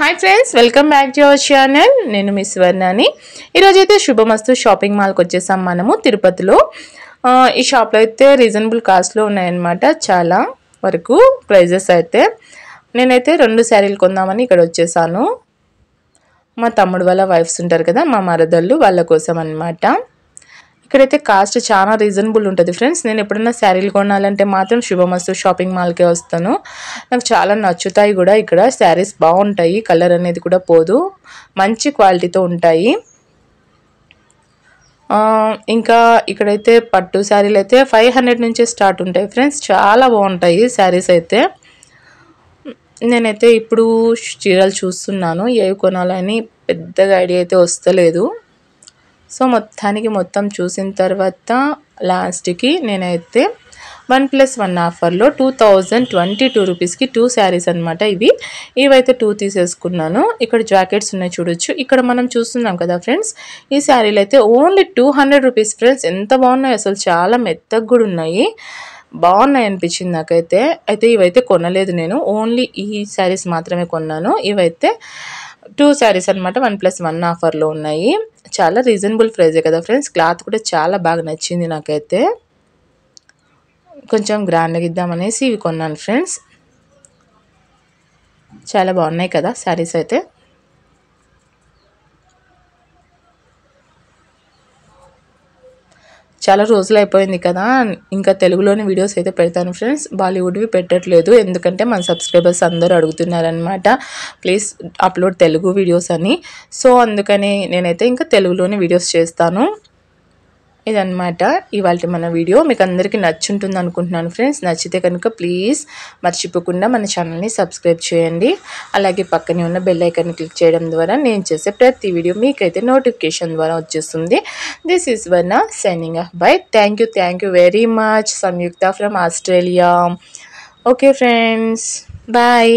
hi friends welcome back to our channel నేను miss వర్ణాని ఈరోజైతే శుభమస్తు షాపింగ్ మాల్కి వచ్చేసాం మనము తిరుపతిలో ఈ షాప్లో అయితే రీజనబుల్ కాస్ట్లో ఉన్నాయన్నమాట చాలా వరకు ప్రైజెస్ అయితే నేనైతే రెండు శారీలు కొందామని ఇక్కడ వచ్చేసాను మా తమ్ముడు వాళ్ళ వైఫ్స్ ఉంటారు కదా మా మరదళ్ళు వాళ్ళ కోసం అనమాట ఇక్కడైతే కాస్ట్ చాలా రీజనబుల్ ఉంటుంది ఫ్రెండ్స్ నేను ఎప్పుడైనా శారీలు కొనాలంటే మాత్రం శుభమస్తు షాపింగ్ మాల్కే వస్తాను నాకు చాలా నచ్చుతాయి కూడా ఇక్కడ శారీస్ బాగుంటాయి కలర్ అనేది కూడా పోదు మంచి క్వాలిటీతో ఉంటాయి ఇంకా ఇక్కడైతే పట్టు శారీలు అయితే ఫైవ్ హండ్రెడ్ నుంచే స్టార్ట్ ఉంటాయి ఫ్రెండ్స్ చాలా బాగుంటాయి శారీస్ అయితే నేనైతే ఇప్పుడు చీరలు చూస్తున్నాను ఏవి కొనాలని పెద్దగా ఐడియా అయితే వస్తలేదు సో మొత్తానికి మొత్తం చూసిన తర్వాత లాస్ట్కి నేనైతే వన్ ప్లస్ వన్ ఆఫర్లో టూ థౌజండ్ ట్వంటీ టూ రూపీస్కి టూ శారీస్ అనమాట ఇవి ఇవైతే టూ తీసేసుకున్నాను ఇక్కడ జాకెట్స్ ఉన్నాయి చూడొచ్చు ఇక్కడ మనం చూస్తున్నాం కదా ఫ్రెండ్స్ ఈ శారీలు అయితే only two hundred rupees friends ఎంత బాగున్నాయి అసలు చాలా మెత్తగా కూడా ఉన్నాయి బాగున్నాయి అనిపించింది నాకైతే అయితే ఇవైతే కొనలేదు నేను ఓన్లీ ఈ శారీస్ మాత్రమే కొన్నాను ఇవైతే టూ శారీస్ అనమాట వన్ ప్లస్ వన్ ఆఫర్లో ఉన్నాయి చాలా రీజనబుల్ ప్రైజే కదా ఫ్రెండ్స్ క్లాత్ కూడా చాలా బాగా నచ్చింది నాకైతే కొంచెం గ్రాండ్గా ఇద్దామనేసి ఇవి కొన్నాను ఫ్రెండ్స్ చాలా బాగున్నాయి కదా శారీస్ అయితే చాలా రోజులు అయిపోయింది కదా ఇంకా తెలుగులోని వీడియోస్ అయితే పెడతాను ఫ్రెండ్స్ బాలీవుడ్వి పెట్టట్లేదు ఎందుకంటే మన సబ్స్క్రైబర్స్ అందరూ అడుగుతున్నారనమాట ప్లీజ్ అప్లోడ్ తెలుగు వీడియోస్ అని సో అందుకని నేనైతే ఇంకా తెలుగులోని వీడియోస్ చేస్తాను ఇదనమాట ఇవాళ మన వీడియో మీకు అందరికీ నచ్చుంటుంది అనుకుంటున్నాను ఫ్రెండ్స్ నచ్చితే కనుక ప్లీజ్ మర్చిపోకుండా మన ఛానల్ని సబ్స్క్రైబ్ చేయండి అలాగే పక్కనే ఉన్న బెల్ ఐకాన్ని క్లిక్ చేయడం ద్వారా నేను చేసే ప్రతి వీడియో మీకైతే నోటిఫికేషన్ ద్వారా వచ్చేస్తుంది this is one signing off by thank you thank you very much Samyuktha from Australia okay friends bye